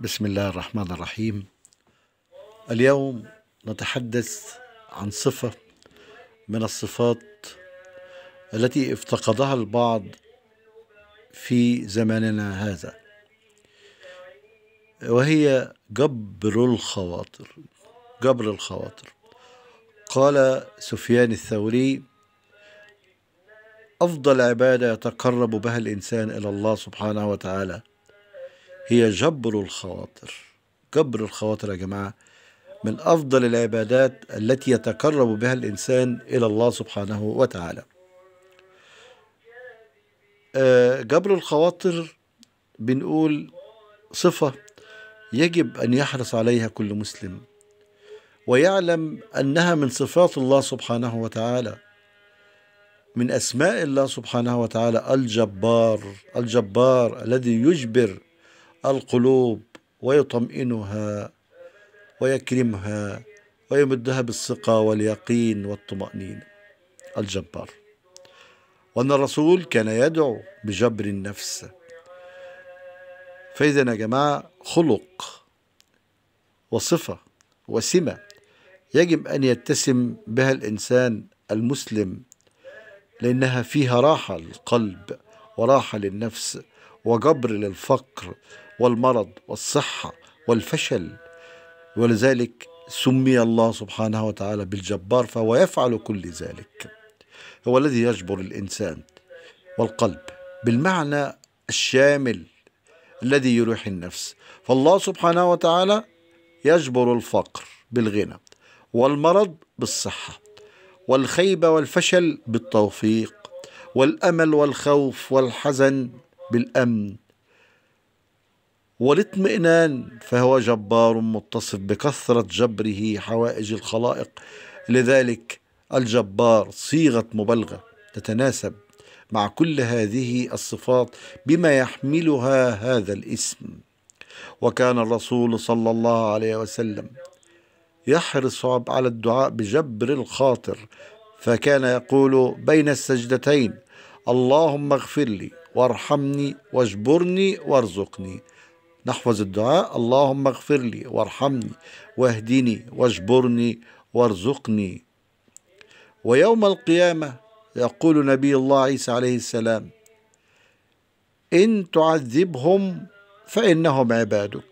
بسم الله الرحمن الرحيم اليوم نتحدث عن صفة من الصفات التي افتقدها البعض في زماننا هذا وهي جبر الخواطر جبر الخواطر قال سفيان الثوري أفضل عبادة يتقرب بها الإنسان إلى الله سبحانه وتعالى هي جبر الخواطر جبر الخواطر يا جماعة من أفضل العبادات التي يتقرب بها الإنسان إلى الله سبحانه وتعالى آه، جبر الخواطر بنقول صفة يجب أن يحرص عليها كل مسلم ويعلم أنها من صفات الله سبحانه وتعالى من أسماء الله سبحانه وتعالى الجبار الجبار الذي يجبر القلوب ويطمئنها ويكرمها ويمدها بالثقة واليقين والطمأنينة الجبار وأن الرسول كان يدعو بجبر النفس فإذا يا جماعة خلق وصفة وسمة يجب أن يتسم بها الإنسان المسلم لأنها فيها راحة للقلب وراحة للنفس وجبر للفقر والمرض والصحة والفشل ولذلك سمي الله سبحانه وتعالى بالجبار فهو يفعل كل ذلك هو الذي يجبر الإنسان والقلب بالمعنى الشامل الذي يريح النفس فالله سبحانه وتعالى يجبر الفقر بالغنى والمرض بالصحة والخيبة والفشل بالتوفيق والأمل والخوف والحزن بالأمن والاطمئنان فهو جبار متصف بكثرة جبره حوائج الخلائق لذلك الجبار صيغة مبالغة تتناسب مع كل هذه الصفات بما يحملها هذا الاسم وكان الرسول صلى الله عليه وسلم يحرص على الدعاء بجبر الخاطر فكان يقول بين السجدتين اللهم اغفر لي وارحمني واجبرني وارزقني نحفظ الدعاء اللهم اغفر لي وارحمني واهدني واجبرني وارزقني ويوم القيامة يقول نبي الله عيسى عليه السلام إن تعذبهم فإنهم عبادك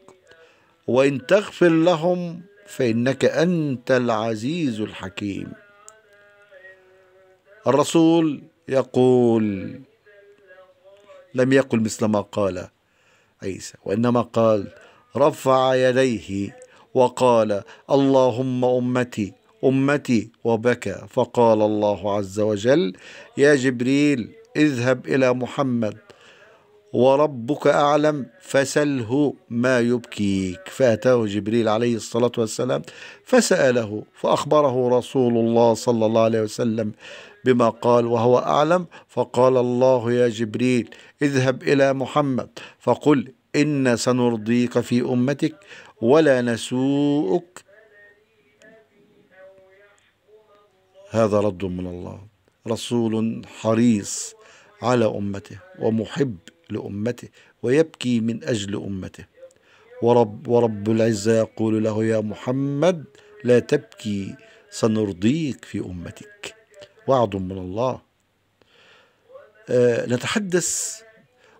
وإن تغفر لهم فإنك أنت العزيز الحكيم الرسول يقول لم يقل مثل ما قال عيسى وإنما قال رفع يديه وقال اللهم أمتي أمتي وبكى فقال الله عز وجل يا جبريل اذهب إلى محمد وربك أعلم فسله ما يبكيك فأتاه جبريل عليه الصلاة والسلام فسأله فأخبره رسول الله صلى الله عليه وسلم بما قال وهو أعلم فقال الله يا جبريل اذهب إلى محمد فقل إن سنرضيك في أمتك ولا نسوءك هذا رد من الله رسول حريص على أمته ومحب لأمته ويبكي من أجل أمته ورب, ورب العزة يقول له يا محمد لا تبكي سنرضيك في أمتك وعد من الله أه نتحدث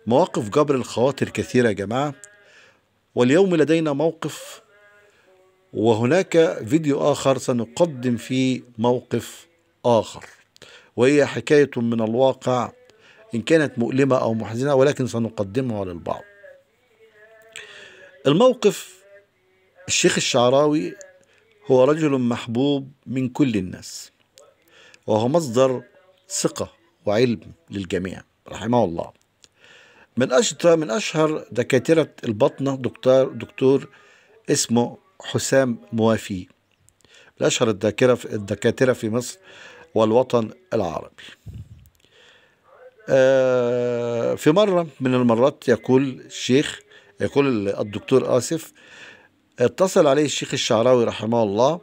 مواقف جبر الخواطر كثيرة يا جماعة واليوم لدينا موقف وهناك فيديو آخر سنقدم فيه موقف آخر وهي حكاية من الواقع إن كانت مؤلمة أو محزنة ولكن سنقدمها للبعض الموقف الشيخ الشعراوي هو رجل محبوب من كل الناس وهو مصدر ثقة وعلم للجميع رحمه الله من أشهر من أشهر دكاترة البطنة دكتور دكتور اسمه حسام موافي من أشهر الدكاترة في مصر والوطن العربي آه، في مرة من المرات يقول الشيخ يقول الدكتور آسف اتصل عليه الشيخ الشعراوي رحمه الله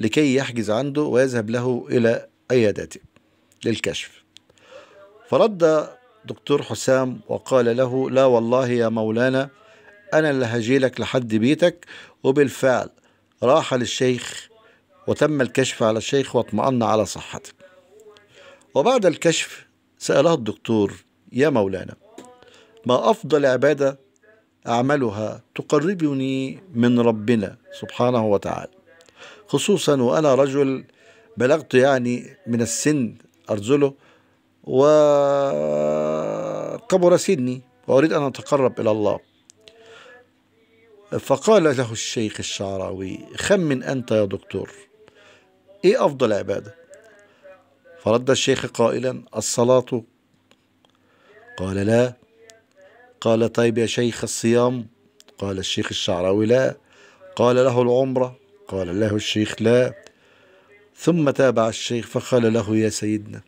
لكي يحجز عنده ويذهب له إلى أيادته للكشف فرد دكتور حسام وقال له لا والله يا مولانا أنا اللي هجيلك لك لحد بيتك وبالفعل راح للشيخ وتم الكشف على الشيخ واطمأن على صحته وبعد الكشف سألها الدكتور يا مولانا ما أفضل عبادة أعملها تقربني من ربنا سبحانه وتعالى خصوصا وأنا رجل بلغت يعني من السن أرزله وكبر سني وأريد أن أتقرب إلى الله فقال له الشيخ الشعراوي خمن أنت يا دكتور إيه أفضل عبادة فرد الشيخ قائلا الصلاة قال لا قال طيب يا شيخ الصيام قال الشيخ الشعراوي لا قال له العمرة قال له الشيخ لا ثم تابع الشيخ فقال له يا سيدنا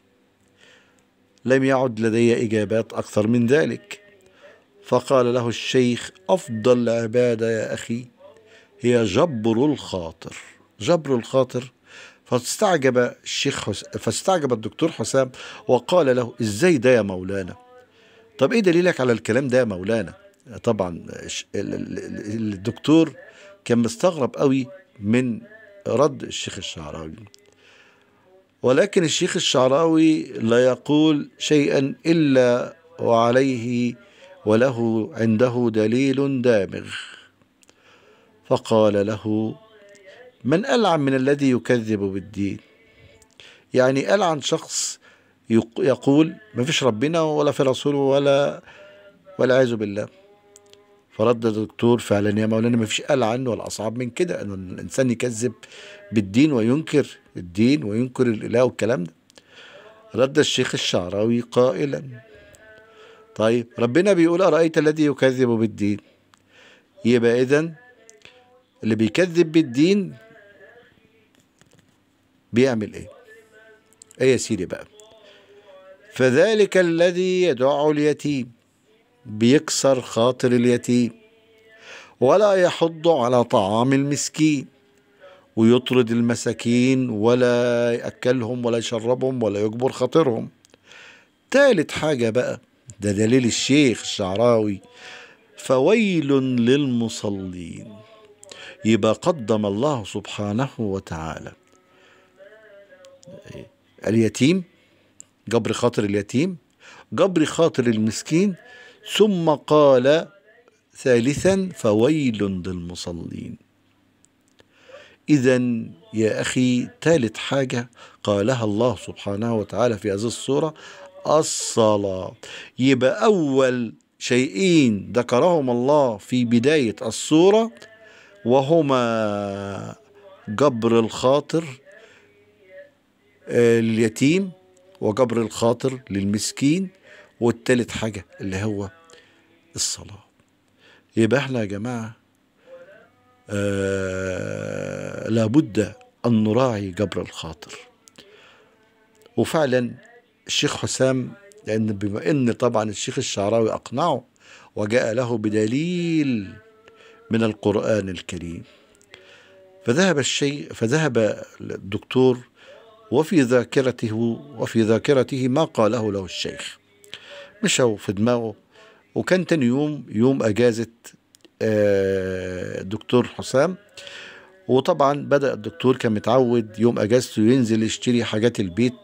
لم يعد لدي إجابات أكثر من ذلك فقال له الشيخ أفضل عبادة يا أخي هي جبر الخاطر جبر الخاطر فاستعجب الشيخ حس... فاستعجب الدكتور حسام وقال له ازاي ده يا مولانا طب ايه دليلك على الكلام ده يا مولانا طبعا الدكتور كان مستغرب قوي من رد الشيخ الشعراوي ولكن الشيخ الشعراوي لا يقول شيئا الا وعليه وله عنده دليل دامغ فقال له من ألعن من الذي يكذب بالدين يعني ألعن شخص يقول ما فيش ربنا ولا في رسوله ولا والعياذ بالله فرد الدكتور فعلا يا مولانا ما فيش ألعن ولا أصعب من كده أن الإنسان يكذب بالدين وينكر الدين وينكر الإله والكلام ده رد الشيخ الشعراوي قائلا طيب ربنا بيقول أرأيت الذي يكذب بالدين يبقى إذن اللي بيكذب بالدين بيعمل ايه ايه يا سيدي بقى فذلك الذي يدع اليتيم بيكسر خاطر اليتيم ولا يحض على طعام المسكين ويطرد المساكين ولا يأكلهم ولا يشربهم ولا يجبر خاطرهم تالت حاجة بقى ده دليل الشيخ الشعراوي فويل للمصلين يبقى قدم الله سبحانه وتعالى إيه؟ اليتيم جبر خاطر اليتيم جبر خاطر المسكين ثم قال ثالثا فويل للمصلين إذا يا أخي ثالث حاجة قالها الله سبحانه وتعالى في هذه الصورة الصلاة يبقى أول شيئين ذكرهم الله في بداية الصورة وهما جبر الخاطر لليتيم وجبر الخاطر للمسكين والتالت حاجة اللي هو الصلاة يبقى احنا يا جماعة آه لابد أن نراعي جبر الخاطر وفعلا الشيخ حسام لأن بما أن طبعا الشيخ الشعراوي أقنعه وجاء له بدليل من القرآن الكريم فذهب الشيء فذهب الدكتور وفي ذاكرته وفي ذاكرته ما قاله له الشيخ مشوا في دماغه وكان تاني يوم يوم أجازة آه، دكتور حسام وطبعا بدأ الدكتور كان متعود يوم أجازته ينزل يشتري حاجات البيت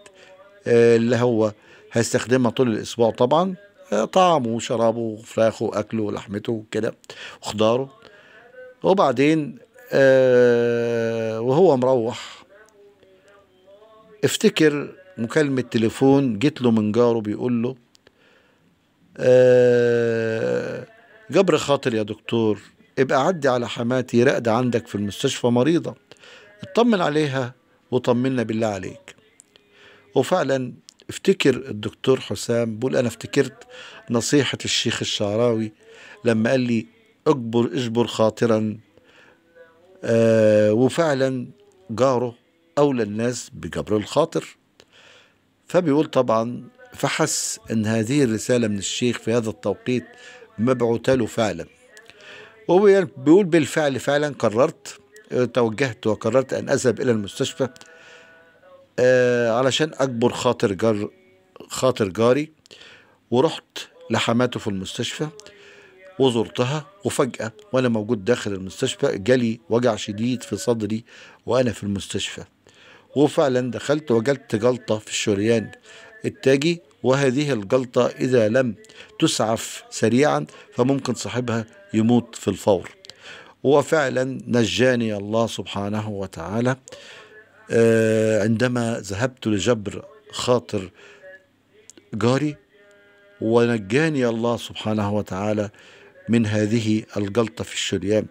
آه، اللي هو هيستخدمها طول الأسبوع طبعا آه، طعمه وشرابه وفراخه وأكله ولحمته وكده وخضاره وبعدين وهو مروح افتكر مكالمة تليفون جيت له من جاره بيقول له آه جبر خاطر يا دكتور ابقى عدي على حماتي راقدة عندك في المستشفى مريضة اطمن عليها وطمنا بالله عليك وفعلا افتكر الدكتور حسام بقول انا افتكرت نصيحة الشيخ الشعراوي لما قال لي اجبر اجبر خاطرا آه وفعلا جاره أولى الناس بجبر الخاطر فبيقول طبعا فحس أن هذه الرسالة من الشيخ في هذا التوقيت مبعوثة له فعلا وهو بيقول بالفعل فعلا قررت توجهت وقررت أن أذهب إلى المستشفى آه، علشان أجبر خاطر جار خاطر جاري ورحت لحماته في المستشفى وزرتها وفجأة وأنا موجود داخل المستشفى جالي وجع شديد في صدري وأنا في المستشفى وفعلا دخلت وجدت جلطة في الشريان التاجي وهذه الجلطة إذا لم تسعف سريعا فممكن صاحبها يموت في الفور وفعلا نجاني الله سبحانه وتعالى آه، عندما ذهبت لجبر خاطر جاري ونجاني الله سبحانه وتعالى من هذه الجلطة في الشريان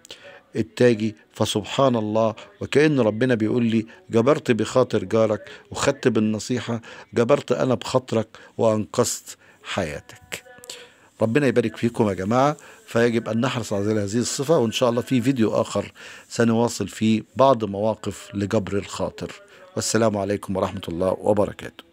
التاجي فسبحان الله وكأن ربنا بيقول لي جبرت بخاطر جارك وخدت بالنصيحة جبرت أنا بخاطرك وأنقذت حياتك ربنا يبارك فيكم يا جماعة فيجب أن نحرص على هذه الصفة وإن شاء الله في فيديو آخر سنواصل فيه بعض مواقف لجبر الخاطر والسلام عليكم ورحمة الله وبركاته